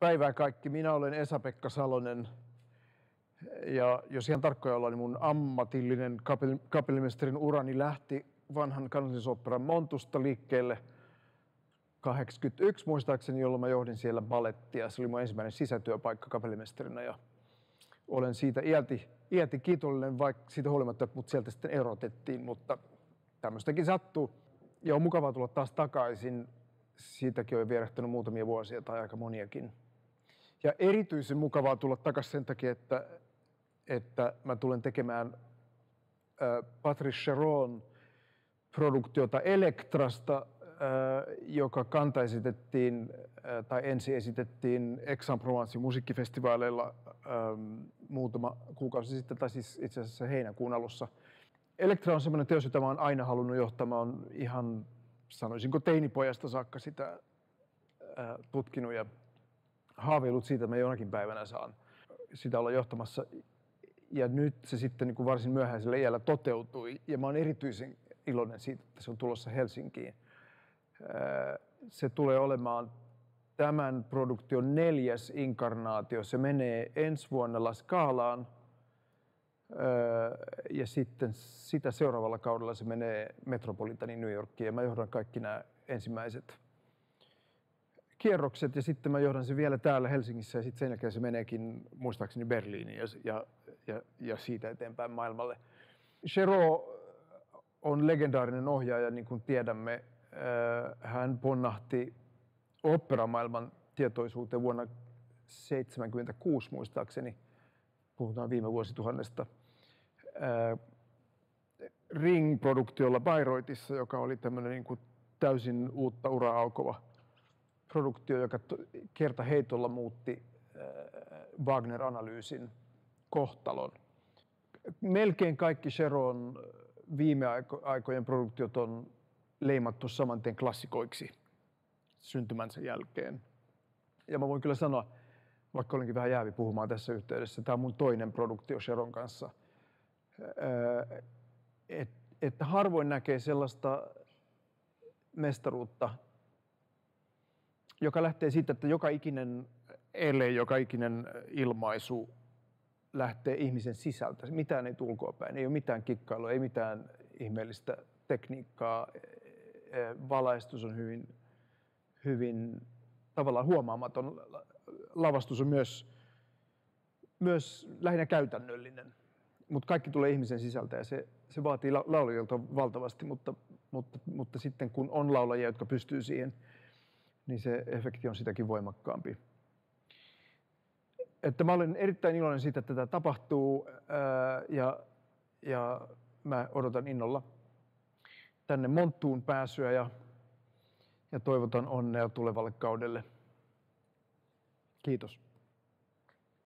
Päivää kaikki. Minä olen Esa-Pekka Salonen. Ja jos ihan tarkkoja ollaan, niin mun ammatillinen kapell- kapellimestarin urani lähti vanhan kansallisopperan Montusta liikkeelle 81 muistaakseni, jolloin mä johdin siellä balettia. Se oli mun ensimmäinen sisätyöpaikka kapellimestarina ja olen siitä iäti, iäti kiitollinen, vaikka siitä huolimatta, että mut sieltä sitten erotettiin, mutta tämmöistäkin sattuu. Ja on mukavaa tulla taas takaisin. Siitäkin on vierähtänyt muutamia vuosia tai aika moniakin. Ja erityisen mukavaa tulla takaisin sen takia, että, että mä tulen tekemään Patrice Cheron produktiota Elektrasta, joka kanta esitettiin tai ensi esitettiin aix en musiikkifestivaaleilla muutama kuukausi sitten, tai siis itse asiassa heinäkuun alussa. Elektra on semmoinen teos, jota mä oon aina halunnut johtaa. Mä oon ihan, sanoisinko teinipojasta saakka sitä tutkinut ja haaveillut siitä, että mä jonakin päivänä saan sitä olla johtamassa. Ja nyt se sitten niin kuin varsin myöhäisellä iällä toteutui. Ja mä oon erityisen iloinen siitä, että se on tulossa Helsinkiin. Öö, se tulee olemaan tämän produktion neljäs inkarnaatio. Se menee ensi vuonna Laskaalaan. Öö, ja sitten sitä seuraavalla kaudella se menee Metropolitanin New Yorkiin ja mä johdan kaikki nämä ensimmäiset kierrokset ja sitten mä johdan sen vielä täällä Helsingissä ja sitten sen jälkeen se meneekin muistaakseni Berliiniin ja, ja, ja, ja siitä eteenpäin maailmalle. Chero on legendaarinen ohjaaja, niin kuin tiedämme. Äh, hän ponnahti operamaailman tietoisuuteen vuonna 1976 muistaakseni, puhutaan viime vuosituhannesta, äh, Ring-produktiolla Bayreuthissa, joka oli tämmöinen niin kuin täysin uutta uraa alkova produktio, joka kerta heitolla muutti äh, Wagner-analyysin kohtalon. Melkein kaikki Sheron äh, viime aikojen produktiot on leimattu samanteen klassikoiksi syntymänsä jälkeen. Ja mä voin kyllä sanoa, vaikka olinkin vähän jäävi puhumaan tässä yhteydessä, tämä on mun toinen produktio Sheron kanssa, äh, että harvoin näkee sellaista mestaruutta, joka lähtee siitä, että joka ikinen ele, joka ikinen eh, ilmaisu lähtee ihmisen sisältä. Mitään ei päin, ei ole mitään kikkailua, ei mitään ihmeellistä tekniikkaa. Eh, eh, valaistus on hyvin, hyvin tavallaan huomaamaton. Lavastus on myös, myös lähinnä käytännöllinen, mutta kaikki tulee ihmisen sisältä ja se, se vaatii laulajilta valtavasti, mutta, mutta, mutta sitten kun on laulajia, jotka pystyy siihen – niin se efekti on sitäkin voimakkaampi. Että mä olen erittäin iloinen siitä, että tämä tapahtuu ää, ja, ja mä odotan innolla tänne Monttuun pääsyä ja, ja toivotan onnea tulevalle kaudelle. Kiitos.